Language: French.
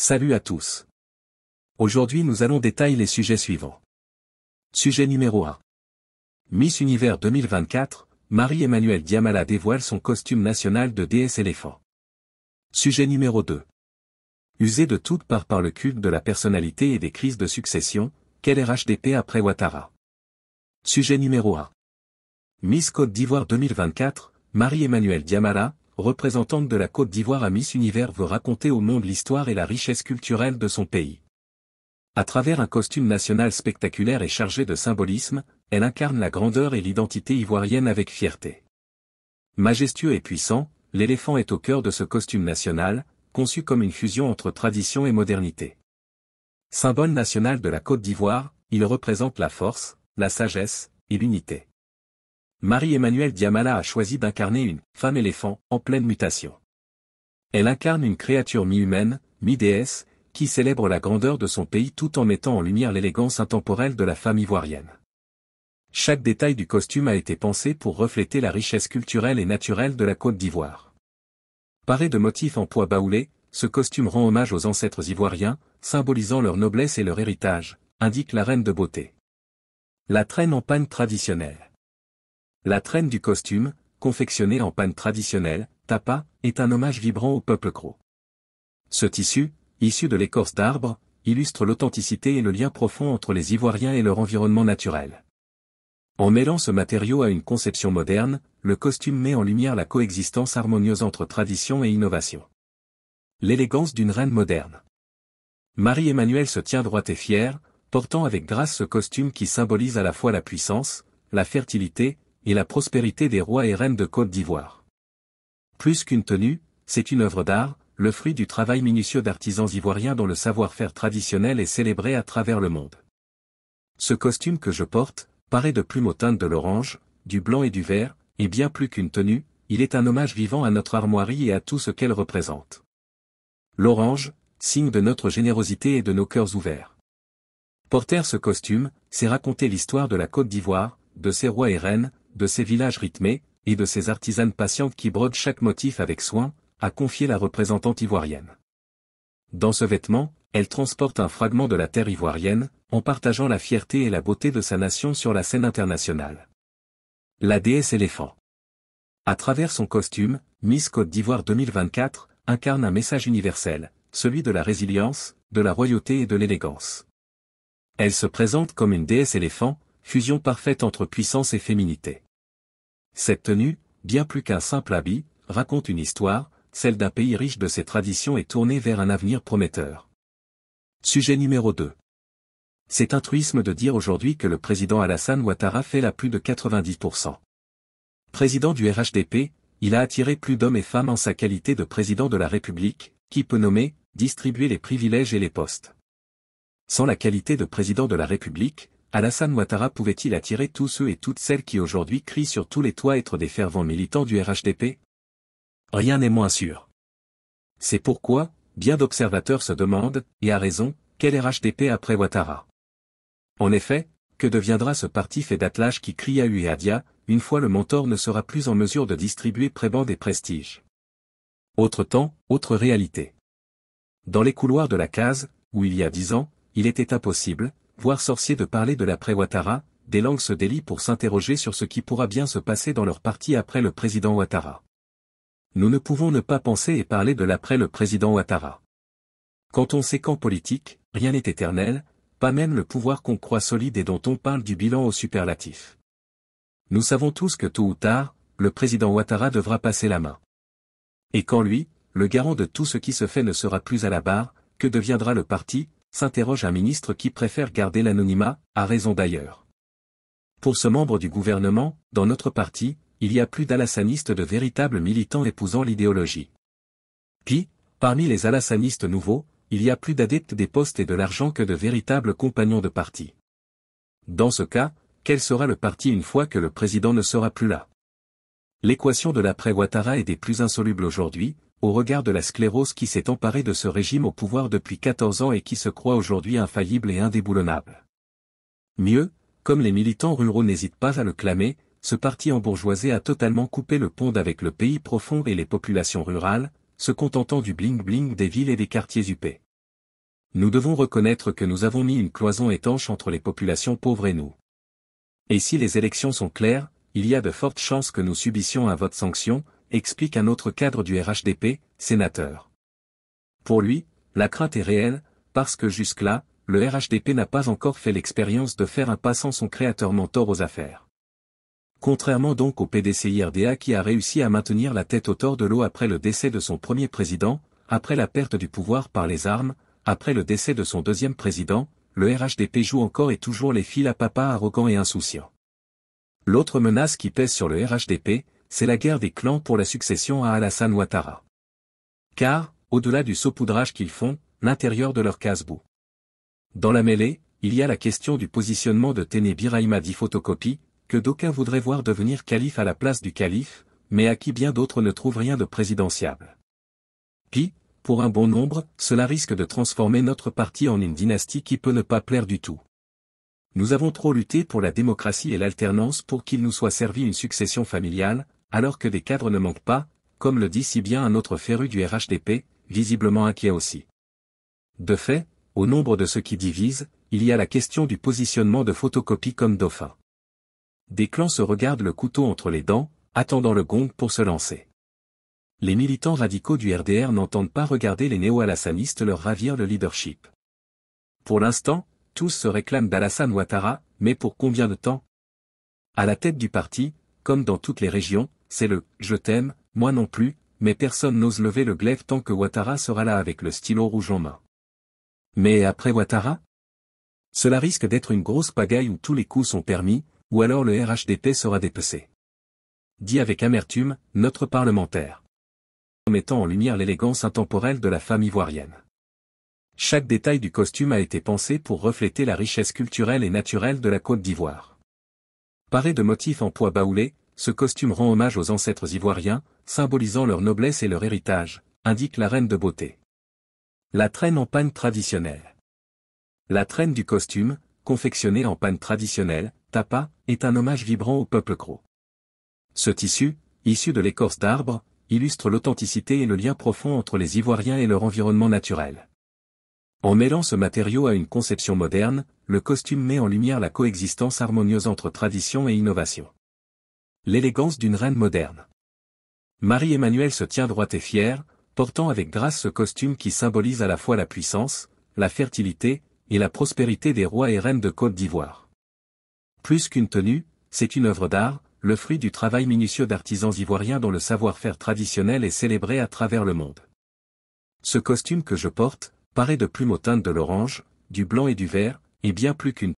Salut à tous. Aujourd'hui nous allons détailler les sujets suivants. Sujet numéro 1. Miss Univers 2024, Marie-Emmanuelle Diamala dévoile son costume national de déesse éléphant. Sujet numéro 2. Usé de toutes parts par le culte de la personnalité et des crises de succession, quel RHDP après Ouattara Sujet numéro 1. Miss Côte d'Ivoire 2024, Marie-Emmanuelle Diamala, représentante de la Côte d'Ivoire à Miss Univers veut raconter au monde l'histoire et la richesse culturelle de son pays. À travers un costume national spectaculaire et chargé de symbolisme, elle incarne la grandeur et l'identité ivoirienne avec fierté. Majestueux et puissant, l'éléphant est au cœur de ce costume national, conçu comme une fusion entre tradition et modernité. Symbole national de la Côte d'Ivoire, il représente la force, la sagesse et l'unité. Marie-Emmanuelle Diamala a choisi d'incarner une femme éléphant en pleine mutation. Elle incarne une créature mi-humaine, mi-déesse, qui célèbre la grandeur de son pays tout en mettant en lumière l'élégance intemporelle de la femme ivoirienne. Chaque détail du costume a été pensé pour refléter la richesse culturelle et naturelle de la Côte d'Ivoire. Paré de motifs en poids baoulé, ce costume rend hommage aux ancêtres ivoiriens, symbolisant leur noblesse et leur héritage, indique la reine de beauté. La traîne en panne traditionnelle. La traîne du costume, confectionnée en panne traditionnelle, tapa, est un hommage vibrant au peuple croc. Ce tissu, issu de l'écorce d'arbre, illustre l'authenticité et le lien profond entre les Ivoiriens et leur environnement naturel. En mêlant ce matériau à une conception moderne, le costume met en lumière la coexistence harmonieuse entre tradition et innovation. L'élégance d'une reine moderne. Marie-Emmanuelle se tient droite et fière, portant avec grâce ce costume qui symbolise à la fois la puissance, la fertilité, et la prospérité des rois et reines de Côte d'Ivoire. Plus qu'une tenue, c'est une œuvre d'art, le fruit du travail minutieux d'artisans ivoiriens dont le savoir-faire traditionnel est célébré à travers le monde. Ce costume que je porte, paré de plumes aux teintes de l'orange, du blanc et du vert, est bien plus qu'une tenue, il est un hommage vivant à notre armoirie et à tout ce qu'elle représente. L'orange, signe de notre générosité et de nos cœurs ouverts. Porter ce costume, c'est raconter l'histoire de la Côte d'Ivoire, de ses rois et reines, de ces villages rythmés, et de ses artisanes patientes qui brodent chaque motif avec soin, a confié la représentante ivoirienne. Dans ce vêtement, elle transporte un fragment de la terre ivoirienne, en partageant la fierté et la beauté de sa nation sur la scène internationale. La déesse éléphant. À travers son costume, Miss Côte d'Ivoire 2024 incarne un message universel, celui de la résilience, de la royauté et de l'élégance. Elle se présente comme une déesse éléphant, fusion parfaite entre puissance et féminité. Cette tenue, bien plus qu'un simple habit, raconte une histoire, celle d'un pays riche de ses traditions et tourné vers un avenir prometteur. Sujet numéro 2. C'est un truisme de dire aujourd'hui que le président Alassane Ouattara fait la plus de 90%. Président du RHDP, il a attiré plus d'hommes et femmes en sa qualité de président de la République, qui peut nommer, distribuer les privilèges et les postes. Sans la qualité de président de la République, Alassane Ouattara pouvait-il attirer tous ceux et toutes celles qui aujourd'hui crient sur tous les toits être des fervents militants du RHDP Rien n'est moins sûr. C'est pourquoi, bien d'observateurs se demandent, et à raison, quel RHDP après Ouattara En effet, que deviendra ce parti fait d'attelage qui crie à U et une fois le mentor ne sera plus en mesure de distribuer prébendes et prestiges Autre temps, autre réalité. Dans les couloirs de la case, où il y a dix ans, il était impossible, voire sorcier de parler de l'après-Ouattara, des langues se délient pour s'interroger sur ce qui pourra bien se passer dans leur parti après le président Ouattara. Nous ne pouvons ne pas penser et parler de l'après le président Ouattara. Quand on sait qu'en politique, rien n'est éternel, pas même le pouvoir qu'on croit solide et dont on parle du bilan au superlatif. Nous savons tous que tôt ou tard, le président Ouattara devra passer la main. Et quand lui, le garant de tout ce qui se fait ne sera plus à la barre, que deviendra le parti, s'interroge un ministre qui préfère garder l'anonymat, à raison d'ailleurs. Pour ce membre du gouvernement, dans notre parti, il y a plus d'alassanistes de véritables militants épousant l'idéologie. Puis, parmi les alassanistes nouveaux, il y a plus d'adeptes des postes et de l'argent que de véritables compagnons de parti. Dans ce cas, quel sera le parti une fois que le président ne sera plus là L'équation de l'après-Ouattara est des plus insolubles aujourd'hui, au regard de la sclérose qui s'est emparée de ce régime au pouvoir depuis 14 ans et qui se croit aujourd'hui infaillible et indéboulonnable. Mieux, comme les militants ruraux n'hésitent pas à le clamer, ce parti embourgeoisé a totalement coupé le pont avec le pays profond et les populations rurales, se contentant du bling-bling des villes et des quartiers huppés. Nous devons reconnaître que nous avons mis une cloison étanche entre les populations pauvres et nous. Et si les élections sont claires, il y a de fortes chances que nous subissions un vote sanction, explique un autre cadre du RHDP, sénateur. Pour lui, la crainte est réelle, parce que jusque-là, le RHDP n'a pas encore fait l'expérience de faire un passant son créateur mentor aux affaires. Contrairement donc au PDCI RDA qui a réussi à maintenir la tête au tort de l'eau après le décès de son premier président, après la perte du pouvoir par les armes, après le décès de son deuxième président, le RHDP joue encore et toujours les fils à papa arrogants et insouciants. L'autre menace qui pèse sur le RHDP, c'est la guerre des clans pour la succession à Alassane Ouattara. Car, au-delà du saupoudrage qu'ils font, l'intérieur de leur casse-boue. Dans la mêlée, il y a la question du positionnement de téné di photocopie, que d'aucuns voudraient voir devenir calife à la place du calife, mais à qui bien d'autres ne trouvent rien de présidentiable. Puis, pour un bon nombre, cela risque de transformer notre parti en une dynastie qui peut ne pas plaire du tout. Nous avons trop lutté pour la démocratie et l'alternance pour qu'il nous soit servi une succession familiale, alors que des cadres ne manquent pas, comme le dit si bien un autre féru du RHDP, visiblement inquiet aussi. De fait, au nombre de ceux qui divisent, il y a la question du positionnement de photocopie comme dauphin. Des clans se regardent le couteau entre les dents, attendant le gong pour se lancer. Les militants radicaux du RDR n'entendent pas regarder les néo-alassanistes leur ravir le leadership. Pour l'instant, tous se réclament d'Alassane Ouattara, mais pour combien de temps À la tête du parti, comme dans toutes les régions, c'est le « je t'aime », moi non plus, mais personne n'ose lever le glaive tant que Ouattara sera là avec le stylo rouge en main. Mais après Ouattara Cela risque d'être une grosse pagaille où tous les coups sont permis, ou alors le RHDP sera dépecé. Dit avec amertume, notre parlementaire. Mettant en lumière l'élégance intemporelle de la femme ivoirienne. Chaque détail du costume a été pensé pour refléter la richesse culturelle et naturelle de la Côte d'Ivoire. Paré de motifs en poids baoulé, ce costume rend hommage aux ancêtres ivoiriens, symbolisant leur noblesse et leur héritage, indique la reine de beauté. La traîne en panne traditionnelle. La traîne du costume, confectionnée en panne traditionnelle, tapa, est un hommage vibrant au peuple croc. Ce tissu, issu de l'écorce d'arbre, illustre l'authenticité et le lien profond entre les Ivoiriens et leur environnement naturel. En mêlant ce matériau à une conception moderne, le costume met en lumière la coexistence harmonieuse entre tradition et innovation l'élégance d'une reine moderne. Marie-Emmanuelle se tient droite et fière, portant avec grâce ce costume qui symbolise à la fois la puissance, la fertilité, et la prospérité des rois et reines de Côte d'Ivoire. Plus qu'une tenue, c'est une œuvre d'art, le fruit du travail minutieux d'artisans ivoiriens dont le savoir-faire traditionnel est célébré à travers le monde. Ce costume que je porte, paré de plumes aux teintes de l'orange, du blanc et du vert, est bien plus qu'une